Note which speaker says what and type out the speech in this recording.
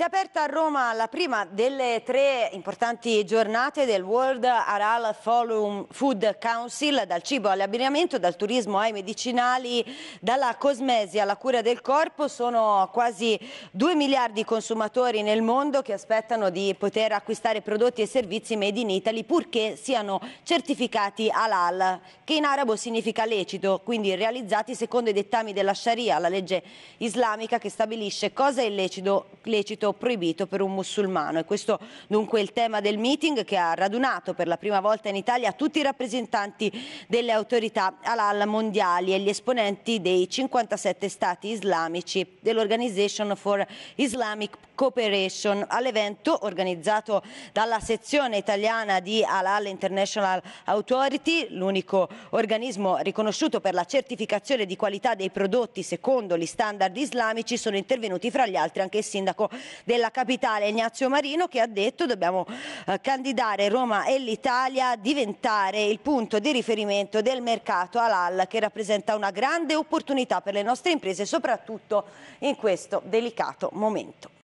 Speaker 1: Si è aperta a Roma la prima delle tre importanti giornate del World Aral Forum Food Council, dal cibo all'abbinamento, dal turismo ai medicinali, dalla cosmesi alla cura del corpo. Sono quasi 2 miliardi di consumatori nel mondo che aspettano di poter acquistare prodotti e servizi made in Italy purché siano certificati halal, che in arabo significa lecito, quindi realizzati secondo i dettami della Sharia, la legge islamica che stabilisce cosa è lecito, lecito alimento proibito per un musulmano. E questo dunque è il tema del meeting che ha radunato per la prima volta in Italia tutti i rappresentanti delle autorità halal mondiali e gli esponenti dei 57 stati islamici dell'Organization for Islamic Cooperation. All'evento organizzato dalla sezione italiana di Halal International Authority, l'unico organismo riconosciuto per la certificazione di qualità dei prodotti secondo gli standard islamici, sono intervenuti fra gli altri anche il sindaco della capitale Ignazio Marino che ha detto dobbiamo eh, candidare Roma e l'Italia a diventare il punto di riferimento del mercato halal che rappresenta una grande opportunità per le nostre imprese soprattutto in questo delicato momento.